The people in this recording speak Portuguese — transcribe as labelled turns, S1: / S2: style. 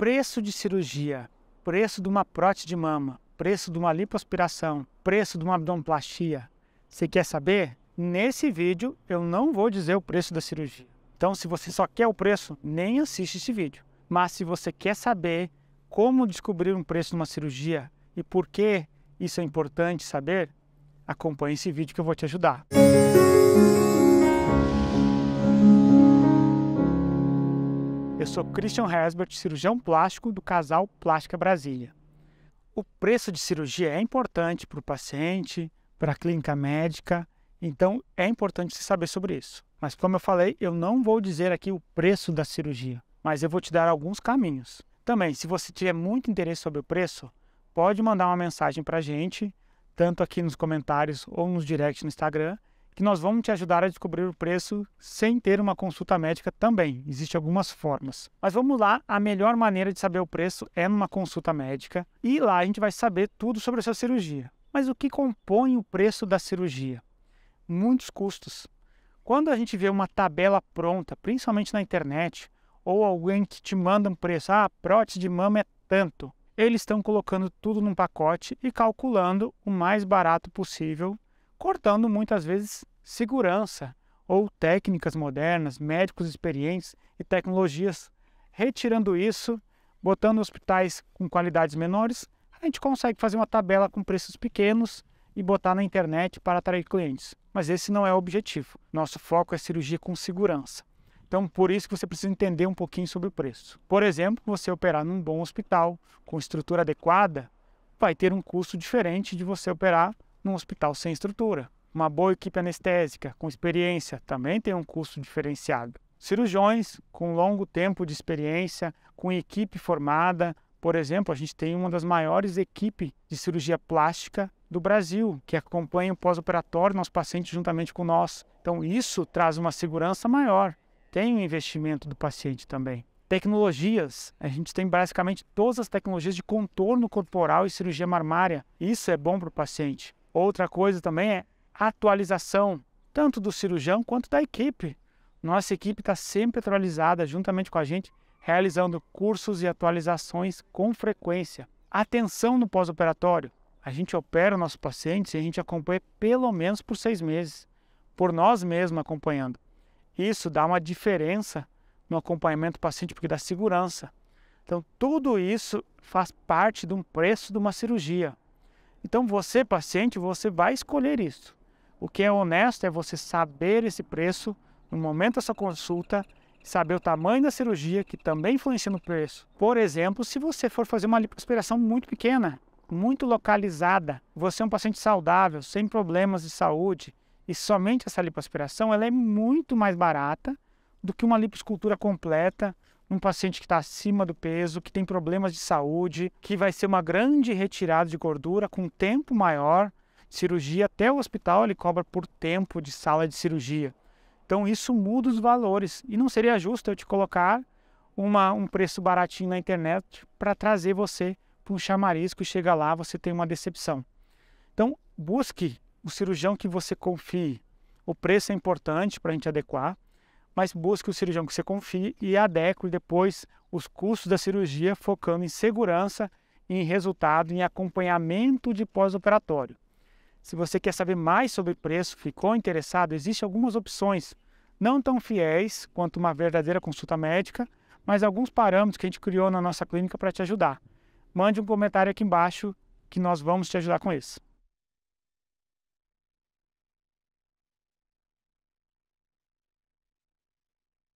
S1: preço de cirurgia, preço de uma prótese de mama, preço de uma lipoaspiração, preço de uma abdominoplastia, você quer saber? Nesse vídeo eu não vou dizer o preço da cirurgia. Então, se você só quer o preço, nem assiste esse vídeo. Mas se você quer saber como descobrir um preço de uma cirurgia e por que isso é importante saber, acompanhe esse vídeo que eu vou te ajudar. Música Eu sou Christian Hersbert, cirurgião plástico do casal Plástica Brasília. O preço de cirurgia é importante para o paciente, para a clínica médica, então é importante você saber sobre isso. Mas como eu falei, eu não vou dizer aqui o preço da cirurgia, mas eu vou te dar alguns caminhos. Também, se você tiver muito interesse sobre o preço, pode mandar uma mensagem para a gente, tanto aqui nos comentários ou nos directs no Instagram, que nós vamos te ajudar a descobrir o preço sem ter uma consulta médica também. Existem algumas formas. Mas vamos lá, a melhor maneira de saber o preço é numa consulta médica e lá a gente vai saber tudo sobre a sua cirurgia. Mas o que compõe o preço da cirurgia? Muitos custos. Quando a gente vê uma tabela pronta, principalmente na internet, ou alguém que te manda um preço, ah, prótese de mama é tanto, eles estão colocando tudo num pacote e calculando o mais barato possível, cortando muitas vezes segurança ou técnicas modernas, médicos experientes e tecnologias. Retirando isso, botando hospitais com qualidades menores, a gente consegue fazer uma tabela com preços pequenos e botar na internet para atrair clientes. Mas esse não é o objetivo. Nosso foco é cirurgia com segurança. Então, por isso que você precisa entender um pouquinho sobre o preço. Por exemplo, você operar num bom hospital com estrutura adequada vai ter um custo diferente de você operar num hospital sem estrutura. Uma boa equipe anestésica com experiência também tem um custo diferenciado. Cirurgiões com longo tempo de experiência, com equipe formada, por exemplo, a gente tem uma das maiores equipes de cirurgia plástica do Brasil, que acompanha o pós-operatório nosso paciente juntamente com nós. Então, isso traz uma segurança maior. Tem o um investimento do paciente também. Tecnologias, a gente tem basicamente todas as tecnologias de contorno corporal e cirurgia marmária. Isso é bom para o paciente. Outra coisa também é atualização, tanto do cirurgião quanto da equipe. Nossa equipe está sempre atualizada juntamente com a gente, realizando cursos e atualizações com frequência. Atenção no pós-operatório. A gente opera o nosso paciente e a gente acompanha pelo menos por seis meses, por nós mesmos acompanhando. Isso dá uma diferença no acompanhamento do paciente porque dá segurança. Então, tudo isso faz parte de um preço de uma cirurgia. Então, você, paciente, você vai escolher isso. O que é honesto é você saber esse preço no momento da sua consulta, saber o tamanho da cirurgia, que também influencia no preço. Por exemplo, se você for fazer uma lipoaspiração muito pequena, muito localizada, você é um paciente saudável, sem problemas de saúde, e somente essa lipoaspiração, ela é muito mais barata do que uma liposcultura completa num paciente que está acima do peso, que tem problemas de saúde, que vai ser uma grande retirada de gordura com tempo maior, cirurgia até o hospital ele cobra por tempo de sala de cirurgia. Então isso muda os valores e não seria justo eu te colocar uma, um preço baratinho na internet para trazer você para um chamarisco e chega lá você tem uma decepção. Então busque o cirurgião que você confie. O preço é importante para a gente adequar, mas busque o cirurgião que você confie e adeque depois os custos da cirurgia focando em segurança, em resultado, em acompanhamento de pós-operatório. Se você quer saber mais sobre preço, ficou interessado, existem algumas opções, não tão fiéis quanto uma verdadeira consulta médica, mas alguns parâmetros que a gente criou na nossa clínica para te ajudar. Mande um comentário aqui embaixo que nós vamos te ajudar com isso.